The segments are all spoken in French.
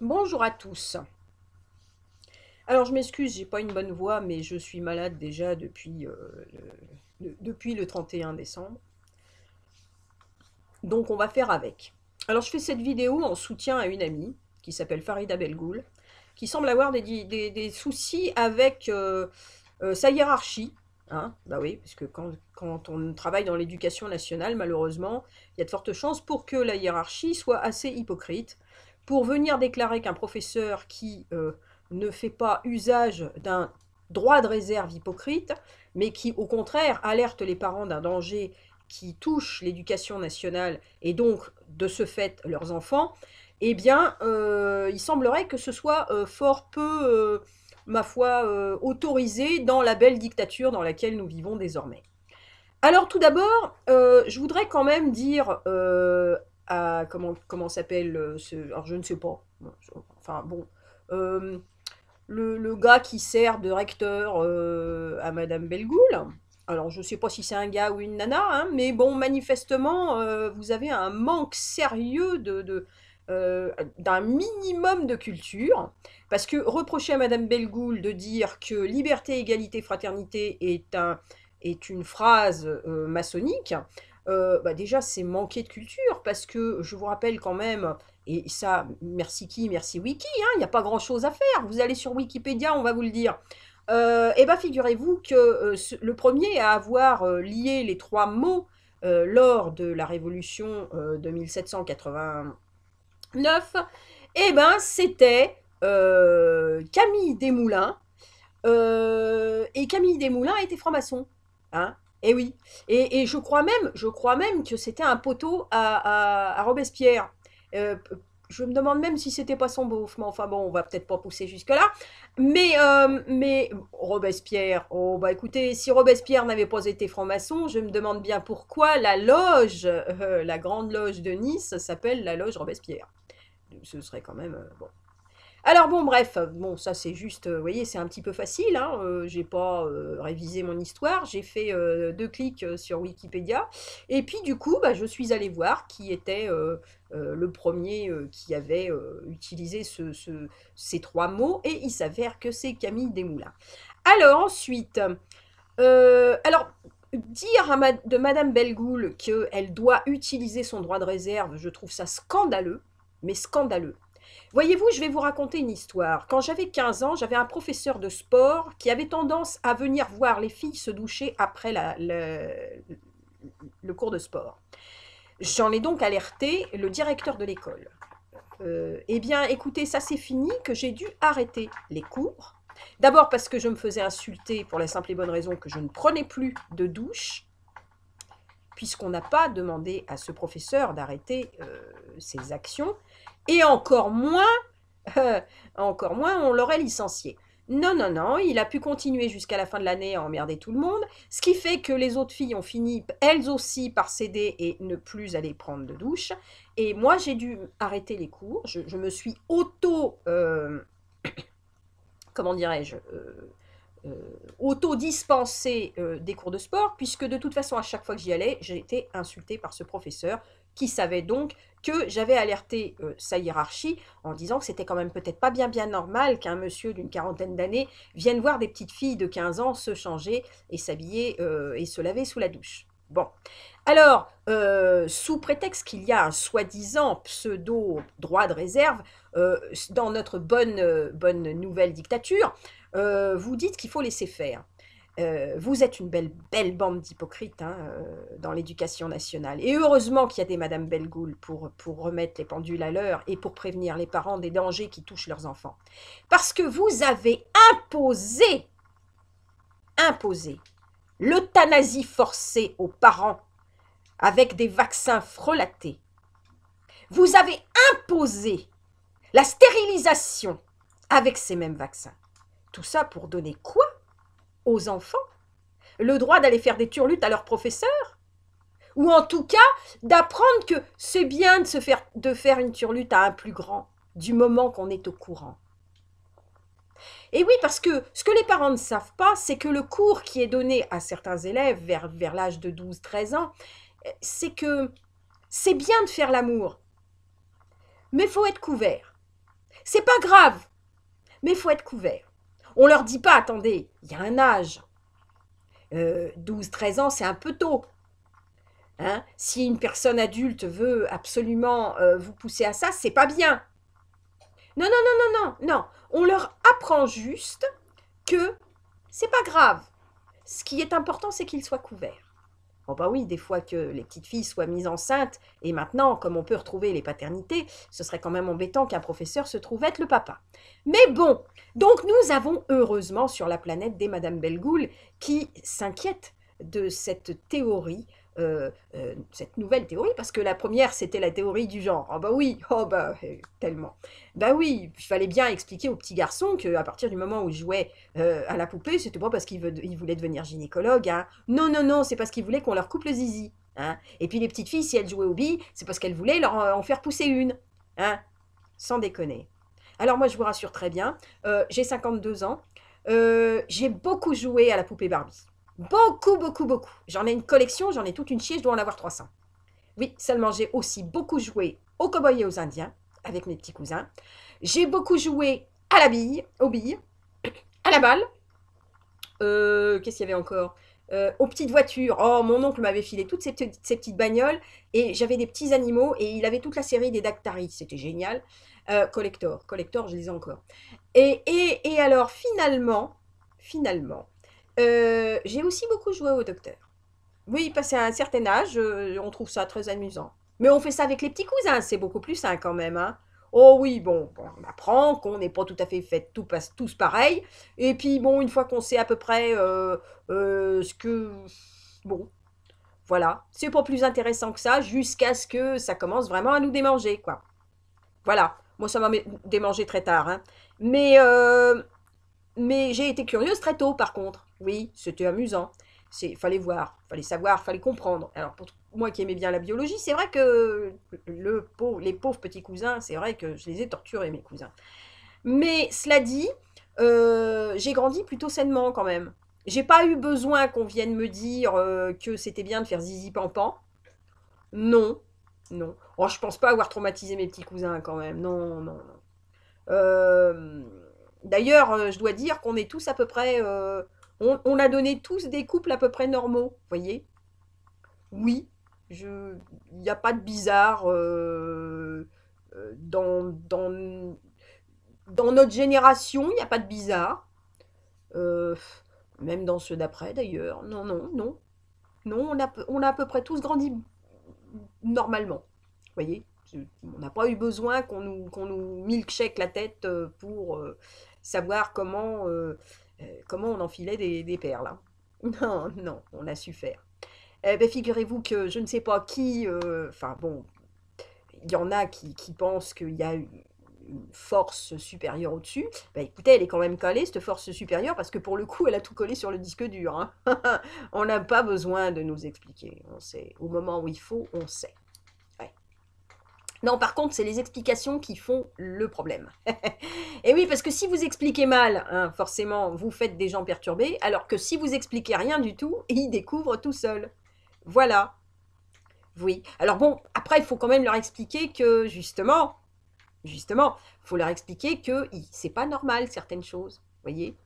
Bonjour à tous. Alors je m'excuse, j'ai pas une bonne voix, mais je suis malade déjà depuis, euh, le, 31 décembre. Donc on va faire avec. Alors je fais cette vidéo en soutien à une amie qui s'appelle Farida Belgoul, qui semble avoir des, soucis avec euh, euh, sa hiérarchie. Ben bah oui, parce que quand, quand on travaille dans l'éducation nationale, malheureusement, il y a de fortes chances pour que la hiérarchie soit assez hypocrite pour venir déclarer qu'un professeur qui euh, ne fait pas usage d'un droit de réserve hypocrite, mais qui au contraire alerte les parents d'un danger qui touche l'éducation nationale et donc de ce fait leurs enfants, eh bien euh, il semblerait que ce soit euh, fort peu, ma foi, autorisé dans la belle dictature dans laquelle nous vivons désormais. Alors tout d'abord, je voudrais quand même dire comment s'appelle euh, ce alors je ne sais pas enfin bon euh, le, gars qui sert de recteur euh, à Madame Belgoul alors je ne sais pas si c'est un gars ou une nana hein, mais bon manifestement vous avez un manque sérieux d'un minimum de culture, parce que reprocher à Madame Belgoul de dire que liberté, égalité, fraternité est une phrase maçonnique, euh, bah, déjà c'est manquer de culture parce que je vous rappelle quand même, et ça merci qui, merci Wiki, hein, il n'y a pas grand chose à faire, vous allez sur Wikipédia, on va vous le dire. et euh, eh bien figurez-vous que euh, le premier à avoir lié les trois mots lors de la révolution de 1789, et eh ben c'était Camille Desmoulins, et Camille Desmoulins était franc-maçon. Hein eh et oui. Et, je crois même, je crois même que c'était un poteau à, Robespierre. Euh, je me demande même si c'était pas son beauf, mais enfin bon, on va peut-être pas pousser jusque-là. Mais, euh, mais Robespierre, oh bah écoutez, si Robespierre n'avait pas été franc-maçon, je me demande bien pourquoi la loge, euh, la grande loge de Nice s'appelle la loge Robespierre. Ce serait quand même, bon, alors bon, bref, euh, bon, ça c'est juste, euh, vous voyez, c'est un petit peu facile. Hein, euh, j'ai pas révisé mon histoire, j'ai fait deux clics sur Wikipédia. Et puis du coup, bah, je suis allée voir qui était le premier qui avait utilisé ce, ces trois mots. Et il s'avère que c'est Camille Desmoulins. Alors ensuite, alors dire à de Madame Belgoul qu'elle doit utiliser son droit de réserve, je trouve ça scandaleux, mais scandaleux. Voyez-vous, je vais vous raconter une histoire. Quand j'avais 15 ans, j'avais un professeur de sport qui avait tendance à venir voir les filles se doucher après le, cours de sport. J'en ai donc alerté le directeur de l'école. Euh, eh bien, écoutez, ça c'est fini, que j'ai dû arrêter les cours. D'abord parce que je me faisais insulter pour la simple et bonne raison que je ne prenais plus de douche, puisqu'on n'a pas demandé à ce professeur d'arrêter euh, ses actions et encore moins, euh, encore moins, on l'aurait licencié. Non, non, non, il a pu continuer jusqu'à la fin de l'année à emmerder tout le monde, ce qui fait que les autres filles ont fini, elles aussi, par céder et ne plus aller prendre de douche. Et moi, j'ai dû arrêter les cours, je, me suis auto... Euh, comment dirais-je euh, euh, auto des cours de sport, puisque de toute façon, à chaque fois que j'y allais, j'ai été insultée par ce professeur qui savait donc que j'avais alerté euh, sa hiérarchie en disant que c'était quand même peut-être pas bien bien normal qu'un monsieur d'une quarantaine d'années vienne voir des petites filles de 15 ans se changer et s'habiller euh, et se laver sous la douche. Bon. Alors, euh, sous prétexte qu'il y a un soi-disant pseudo droit de réserve dans notre bonne, bonne nouvelle dictature, vous dites qu'il faut laisser faire. Euh, vous êtes une belle, belle bande d'hypocrites hein, euh, dans l'éducation nationale. Et heureusement qu'il y a des Madame Belgoul pour, pour remettre les pendules à l'heure et pour prévenir les parents des dangers qui touchent leurs enfants. Parce que vous avez imposé, imposé l'euthanasie forcée aux parents avec des vaccins frelatés. Vous avez imposé la stérilisation avec ces mêmes vaccins. Tout ça pour donner quoi aux enfants Le droit d'aller faire des turlutes à leurs professeurs Ou en tout cas, d'apprendre que c'est bien de, se faire, de faire une turlute à un plus grand, du moment qu'on est au courant et oui, parce que ce que les parents ne savent pas, c'est que le cours qui est donné à certains élèves vers, vers l'âge de 12-13 ans, euh, c'est que c'est bien de faire l'amour, mais faut être couvert. C'est pas grave, mais faut être couvert. On leur dit pas, attendez, il y a un âge. 12-13 euh, ans, c'est un peu tôt. Hein si une personne adulte veut absolument euh, vous pousser à ça, c'est pas bien. Non, non, non, non, non, non. On leur apprend juste que c'est pas grave. Ce qui est important, c'est qu'ils soient couverts oui, des fois que les petites filles soient mises enceintes, et maintenant, comme on peut retrouver les paternités, ce serait quand même embêtant qu'un professeur se trouve être le papa. Mais bon, donc nous avons heureusement sur la planète des Madame Belgoul qui s'inquiètent de cette théorie euh, euh, cette nouvelle théorie, parce que la première, c'était la théorie du genre. Ah oh bah oui, oh bah euh, tellement. Bah oui, il fallait bien expliquer au petit garçon qu'à partir du moment où il jouait à la poupée, c'était pas parce qu'il il voulait devenir gynécologue. Hein. Non, non, non, c'est parce qu'il voulait qu'on leur coupe le zizi. Hein. Et puis les petites filles, si elles jouaient aux billes, c'est parce qu'elles voulaient leur en, faire pousser une. Hein. Sans déconner. Alors moi, je vous rassure très bien, j'ai 52 ans, j'ai beaucoup joué à la poupée Barbie. Beaucoup, beaucoup, beaucoup. J'en ai une collection, j'en ai toute une chier, je dois en avoir 300. Oui, seulement j'ai aussi beaucoup joué aux cowboys et aux indiens, avec mes petits cousins. J'ai beaucoup joué à la bille, aux billes, à la balle. Euh, qu'est-ce qu'il y avait encore euh, aux petites voitures. Oh, mon oncle m'avait filé toutes ces, petites, bagnoles et j'avais des petits animaux et il avait toute la série des Dactaris, C'était génial. Euh, collector, collector, je les ai encore. et, et alors, finalement, finalement, euh, j'ai aussi beaucoup joué au docteur. Oui, passé à un certain âge, euh, on trouve ça très amusant. Mais on fait ça avec les petits cousins, c'est beaucoup plus sain quand même. Hein. Oh oui, bon, on apprend qu'on n'est pas tout à fait fait tout, tous pareil. Et puis bon, une fois qu'on sait à peu près euh, ce que... Bon, voilà. C'est pas plus intéressant que ça jusqu'à ce que ça commence vraiment à nous démanger, quoi. Voilà. Moi, ça m'a démangé très tard. Hein. Mais, mais j'ai été curieuse très tôt, par contre. Oui, c'était amusant. C'est, fallait voir, fallait savoir, fallait comprendre. Alors pour moi qui aimais bien la biologie, c'est vrai que les pauvres petits cousins, c'est vrai que je les ai torturés mes cousins. Mais cela dit, euh, j'ai grandi plutôt sainement quand même. J'ai pas eu besoin qu'on vienne me dire euh, que c'était bien de faire zizi pampan. Non, non. Oh, je pense pas avoir traumatisé mes petits cousins quand même. Non, non, non. Euh, d'ailleurs, je dois dire qu'on est tous à peu près on, a donné tous des couples à peu près normaux, voyez Oui, il n'y a pas de bizarre euh, euh, dans, dans, notre génération, il n'y a pas de bizarre. Euh, même dans ceux d'après d'ailleurs. Non, non, non. Non, on a, on a à peu près tous grandi normalement. voyez on n'a pas eu besoin qu'on nous, qu'on nous milkshake la tête pour savoir comment euh, comment on enfilait des, des perles. Hein. Non, non, on a su faire. Eh ben, figurez-vous que je ne sais pas qui, euh, enfin bon, il y en a qui, pensent qu'il y a une, force supérieure au-dessus. Ben, écoutez, elle est quand même collée, cette force supérieure, parce que pour le coup, elle a tout collé sur le disque dur. Hein. on n'a pas besoin de nous expliquer. On sait, au moment où il faut, on sait. Non, par contre, c'est les explications qui font le problème. et oui, parce que si vous expliquez mal, hein, forcément, vous faites des gens perturbés, alors que si vous expliquez rien du tout, ils découvrent tout seuls. Voilà. Oui. Alors bon, après, il faut quand même leur expliquer que, justement, justement, il faut leur expliquer que c'est pas normal, certaines choses. Voyez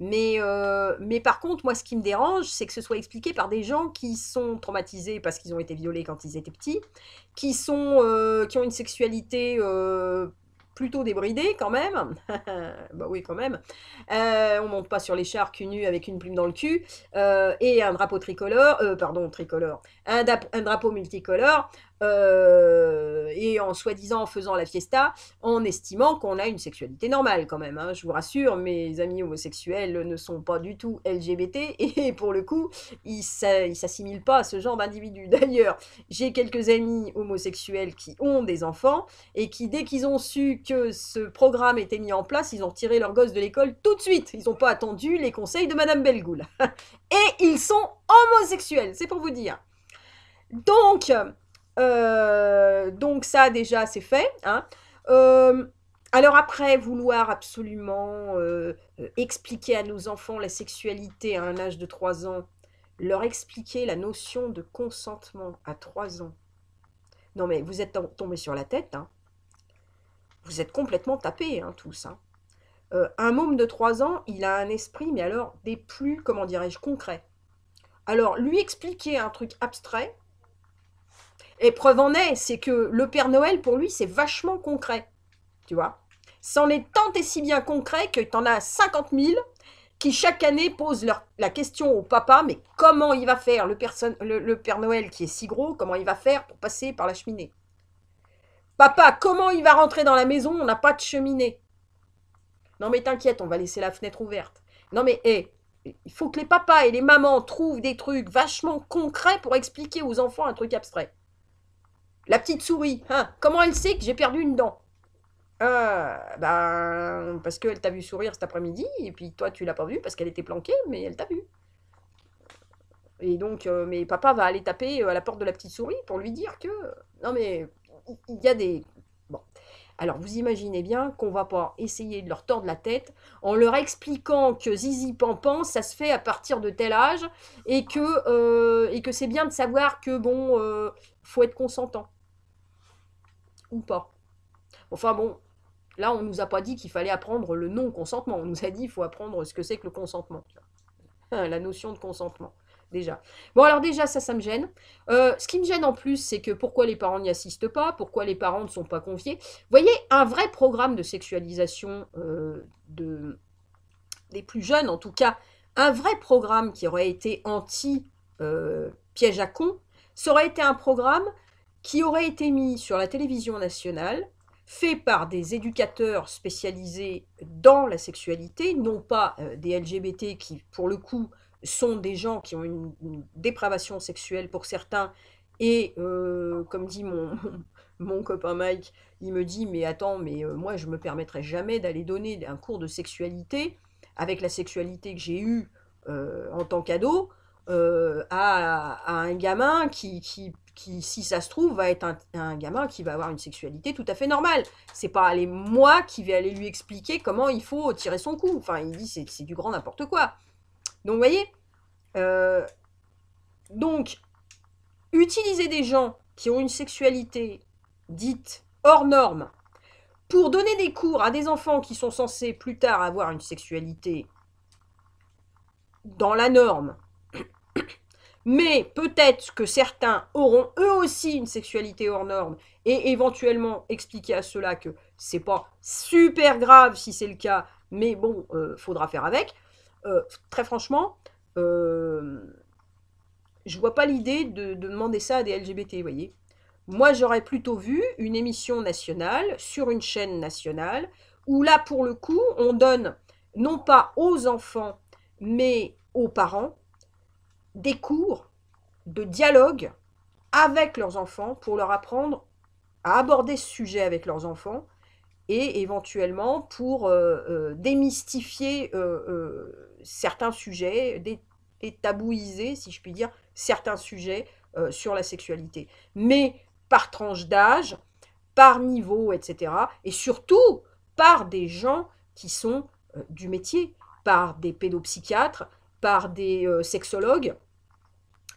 mais, euh, mais par contre, moi, ce qui me dérange, c'est que ce soit expliqué par des gens qui sont traumatisés parce qu'ils ont été violés quand ils étaient petits, qui, sont, euh, qui ont une sexualité euh, plutôt débridée quand même. bah oui, quand même. on monte pas sur les chars nu avec une plume dans le cul et un drapeau tricolore, pardon, tricolore, un drapeau multicolore. Euh, et en soi-disant en faisant la fiesta, en estimant qu'on a une sexualité normale quand même. Hein. Je vous rassure, mes amis homosexuels ne sont pas du tout LGBT et pour le coup, ils s'assimilent pas à ce genre d'individu. D'ailleurs, j'ai quelques amis homosexuels qui ont des enfants et qui, dès qu'ils ont su que ce programme était mis en place, ils ont tiré leur gosse de l'école tout de suite. Ils n'ont pas attendu les conseils de Madame Belgoul. et ils sont homosexuels, c'est pour vous dire. Donc, euh, donc ça déjà c'est fait. Hein. Euh, alors après, vouloir absolument euh, expliquer à nos enfants la sexualité à un âge de 3 ans, leur expliquer la notion de consentement à 3 ans. Non mais vous êtes tombé sur la tête. Hein. Vous êtes complètement tapés hein, tous. Hein. un môme de 3 ans, il a un esprit, mais alors des plus, comment dirais-je, concrets. Alors lui expliquer un truc abstrait, et preuve en est, c'est que le Père Noël, pour lui, c'est vachement concret. Tu vois C'en est tant et si bien concret que tu en as 50 000 qui chaque année posent leur, la question au papa, mais comment il va faire, le, Père Noël qui est si gros, comment il va faire pour passer par la cheminée Papa, comment il va rentrer dans la maison On n'a pas de cheminée. Non mais t'inquiète, on va laisser la fenêtre ouverte. Non mais hé, il faut que les papas et les mamans trouvent des trucs vachement concrets pour expliquer aux enfants un truc abstrait. La petite souris, hein, comment elle sait que j'ai perdu une dent euh, ben, parce qu'elle t'a vu sourire cet après-midi, et puis toi, tu l'as pas vue parce qu'elle était planquée, mais elle t'a vu. Et donc, euh, mais papa va aller taper euh, à la porte de la petite souris pour lui dire que... Non, mais il y a des... Bon. Alors, vous imaginez bien qu'on va pas essayer de leur tordre la tête en leur expliquant que Zizi Pampan, ça se fait à partir de tel âge, et que, et que c'est bien de savoir que, bon, faut être consentant ou pas. Enfin bon, là, on nous a pas dit qu'il fallait apprendre le non-consentement. On nous a dit qu'il faut apprendre ce que c'est que le consentement. La notion de consentement, déjà. Bon, alors déjà, ça, ça me gêne. Euh, ce qui me gêne en plus, c'est que pourquoi les parents n'y assistent pas Pourquoi les parents ne sont pas confiés Vous voyez, un vrai programme de sexualisation euh, de, des plus jeunes, en tout cas, un vrai programme qui aurait été anti-piège euh, à con, ça aurait été un programme qui aurait été mis sur la télévision nationale, fait par des éducateurs spécialisés dans la sexualité, non pas euh, des LGBT qui, pour le coup, sont des gens qui ont une, dépravation sexuelle pour certains. Et euh, comme dit mon, copain Mike, il me dit mais attends, mais euh, moi je me permettrai jamais d'aller donner un cours de sexualité avec la sexualité que j'ai eue en tant qu'ado. Euh, à, un gamin qui, qui, qui, si ça se trouve, va être un, gamin qui va avoir une sexualité tout à fait normale. C'est pas aller moi qui vais aller lui expliquer comment il faut tirer son coup. Enfin, il dit c'est du grand n'importe quoi. Donc, vous voyez euh, Donc, utiliser des gens qui ont une sexualité dite hors norme pour donner des cours à des enfants qui sont censés plus tard avoir une sexualité dans la norme, mais peut-être que certains auront eux aussi une sexualité hors norme et éventuellement expliquer à ceux-là que c'est pas super grave si c'est le cas, mais bon, euh, faudra faire avec. Euh, très franchement, je euh, je vois pas l'idée de, de, demander ça à des LGBT, vous voyez. Moi, j'aurais plutôt vu une émission nationale sur une chaîne nationale où là, pour le coup, on donne non pas aux enfants, mais aux parents des cours de dialogue avec leurs enfants pour leur apprendre à aborder ce sujet avec leurs enfants et éventuellement pour euh, euh, démystifier euh, certains sujets, détabouiser, si je puis dire, certains sujets sur la sexualité. Mais par tranche d'âge, par niveau, etc. Et surtout par des gens qui sont du métier, par des pédopsychiatres, par des euh, sexologues,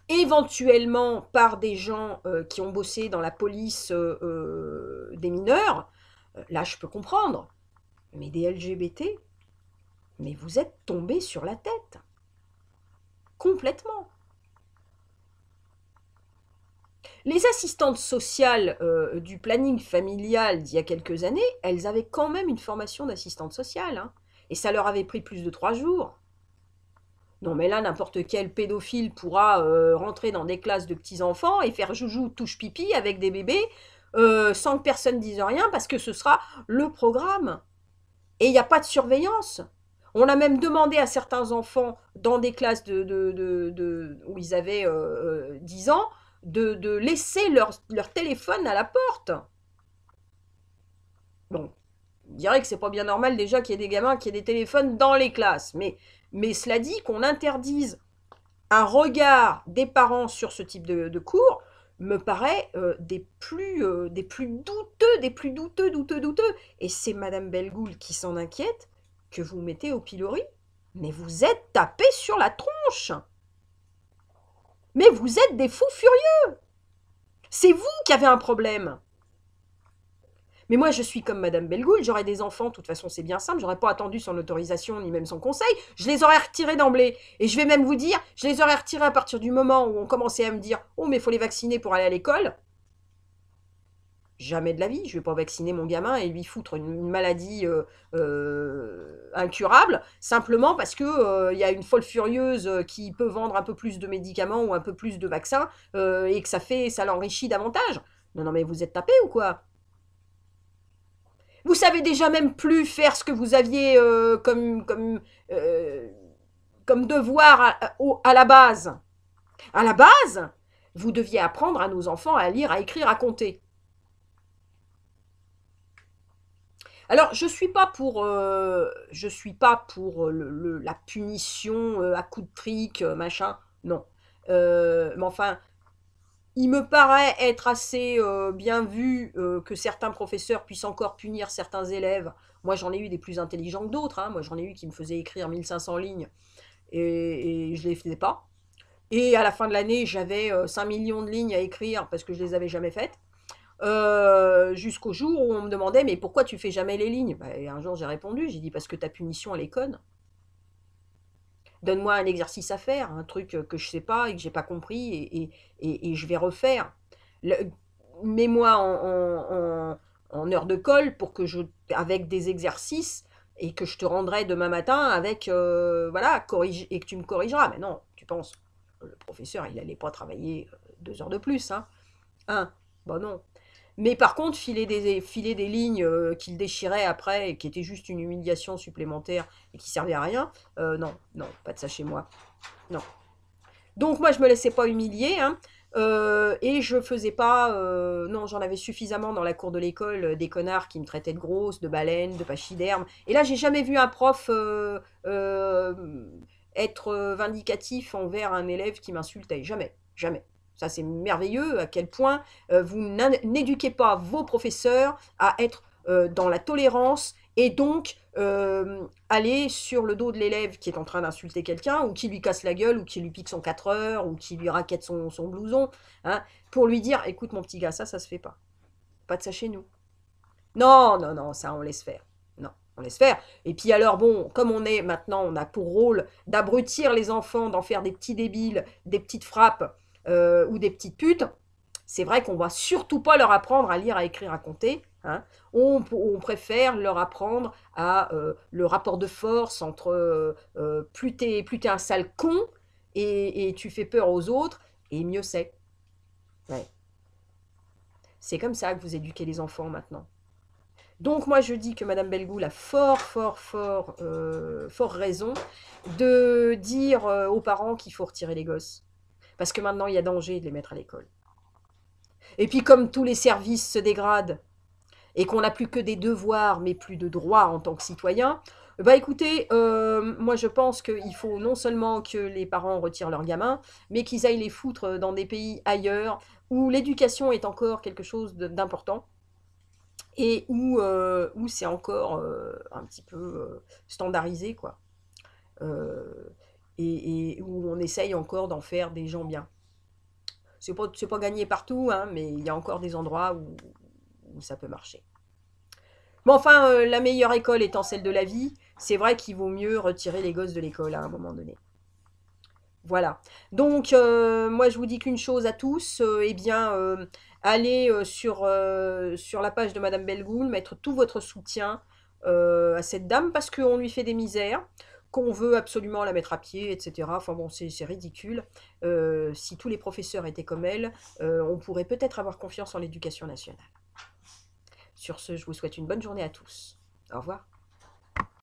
éventuellement par des gens euh, qui ont bossé dans la police euh, des mineurs, là je peux comprendre, mais des LGBT, mais vous êtes tombés sur la tête. Complètement. Les assistantes sociales du planning familial d'il y a quelques années, elles avaient quand même une formation d'assistante sociale. Hein. et ça leur avait pris plus de trois jours. Non, mais là, n'importe quel pédophile pourra euh, rentrer dans des classes de petits-enfants et faire joujou, touche pipi avec des bébés euh, sans que personne dise rien parce que ce sera le programme. Et il n'y a pas de surveillance. On a même demandé à certains enfants dans des classes de, où ils avaient 10 euh, ans de, laisser leur, leur téléphone à la porte. Bon, je dirais que c'est pas bien normal déjà qu'il y ait des gamins qui ait des téléphones dans les classes. Mais, mais cela dit, qu'on interdise un regard des parents sur ce type de, cours me paraît euh, des, plus, euh, des plus douteux, des plus douteux, douteux, douteux. Et c'est Madame Belgoul qui s'en inquiète que vous mettez au pilori. Mais vous êtes tapé sur la tronche. Mais vous êtes des fous furieux. C'est vous qui avez un problème. Mais moi, je suis comme Madame Belgoul, j'aurais des enfants, de toute façon, c'est bien simple, j'aurais pas attendu son autorisation ni même son conseil, je les aurais retirés d'emblée. Et je vais même vous dire, je les aurais retirés à partir du moment où on commençait à me dire Oh, mais il faut les vacciner pour aller à l'école. Jamais de la vie, je vais pas vacciner mon gamin et lui foutre une maladie euh, euh, incurable, simplement parce que il euh, y a une folle furieuse qui peut vendre un peu plus de médicaments ou un peu plus de vaccins et que ça fait, ça l'enrichit davantage. Non, non, mais vous êtes tapé ou quoi vous savez déjà même plus faire ce que vous aviez euh, comme, comme, euh, comme devoir à, la base. À la base, vous deviez apprendre à nos enfants à lire, à écrire, à compter. Alors, je ne suis pas pour, euh, je suis pas pour la punition à coups de trique, machin, non. mais enfin, il me paraît être assez euh, bien vu euh, que certains professeurs puissent encore punir certains élèves. Moi, j'en ai eu des plus intelligents que d'autres. Hein. Moi, j'en ai eu qui me faisaient écrire 1500 lignes et, je ne les faisais pas. Et à la fin de l'année, j'avais 5 euh, millions de lignes à écrire parce que je ne les avais jamais faites. Jusqu'au jour où on me demandait Mais pourquoi tu fais jamais les lignes bah, Et un jour, j'ai répondu J'ai dit Parce que ta punition, elle est conne donne-moi un exercice à faire, un truc euh, que je sais pas et que j'ai pas compris et, et, je vais refaire. Mets-moi en, en, heure de colle pour que je, avec des exercices et que je te rendrai demain matin avec, euh, voilà, corrige, et que tu me corrigeras. Mais non, tu penses, le professeur, il n'allait pas travailler euh, deux heures de plus. Hein. Un, bon bah non, mais par contre, filer des, filer des lignes euh, qu'il déchirait après et qui étaient juste une humiliation supplémentaire et qui servait à rien, euh, non, non, pas de ça chez moi. Non. Donc moi, je me laissais pas humilier. Hein, euh, et je faisais pas. non, j'en avais suffisamment dans la cour de l'école des connards qui me traitaient de grosse, de baleine, de pachyderme. Et là, j'ai jamais vu un prof être vindicatif envers un élève qui m'insultait. Jamais, jamais. Ça, c'est merveilleux à quel point euh, vous n'éduquez pas vos professeurs à être euh, dans la tolérance et donc euh, aller sur le dos de l'élève qui est en train d'insulter quelqu'un ou qui lui casse la gueule ou qui lui pique son 4 heures ou qui lui raquette son, blouson hein, pour lui dire écoute mon petit gars ça ça se fait pas pas de ça chez nous non non non ça on laisse faire non on laisse faire et puis alors bon comme on est maintenant on a pour rôle d'abrutir les enfants d'en faire des petits débiles des petites frappes euh, ou des petites putes, c'est vrai qu'on va surtout pas leur apprendre à lire, à écrire, à compter. Hein. On, préfère leur apprendre à euh, le rapport de force entre euh, plus t'es un sale con et, tu fais peur aux autres et mieux c'est. Ouais. C'est comme ça que vous éduquez les enfants maintenant. Donc moi je dis que Madame Belgoul a fort, fort, fort, fort raison de dire aux parents qu'il faut retirer les gosses parce que maintenant il y a danger de les mettre à l'école. Et puis comme tous les services se dégradent et qu'on n'a plus que des devoirs mais plus de droits en tant que citoyen, bah écoutez, euh, moi je pense qu'il faut non seulement que les parents retirent leurs gamins, mais qu'ils aillent les foutre dans des pays ailleurs où l'éducation est encore quelque chose d'important et où, euh, où c'est encore euh, un petit peu standardisé quoi. Euh, et, où on essaye encore d'en faire des gens bien. C'est pas, pas gagné partout, hein, mais il y a encore des endroits où, ça peut marcher. Mais enfin, euh, la meilleure école étant celle de la vie, c'est vrai qu'il vaut mieux retirer les gosses de l'école hein, à un moment donné. Voilà. Donc, euh, moi, je vous dis qu'une chose à tous, euh, eh bien, allez sur, la page de Madame Belgoul, mettre tout votre soutien à cette dame parce qu'on lui fait des misères qu'on veut absolument la mettre à pied, etc. Enfin bon, c'est ridicule. Euh, si tous les professeurs étaient comme elle, euh, on pourrait peut-être avoir confiance en l'éducation nationale. Sur ce, je vous souhaite une bonne journée à tous. Au revoir.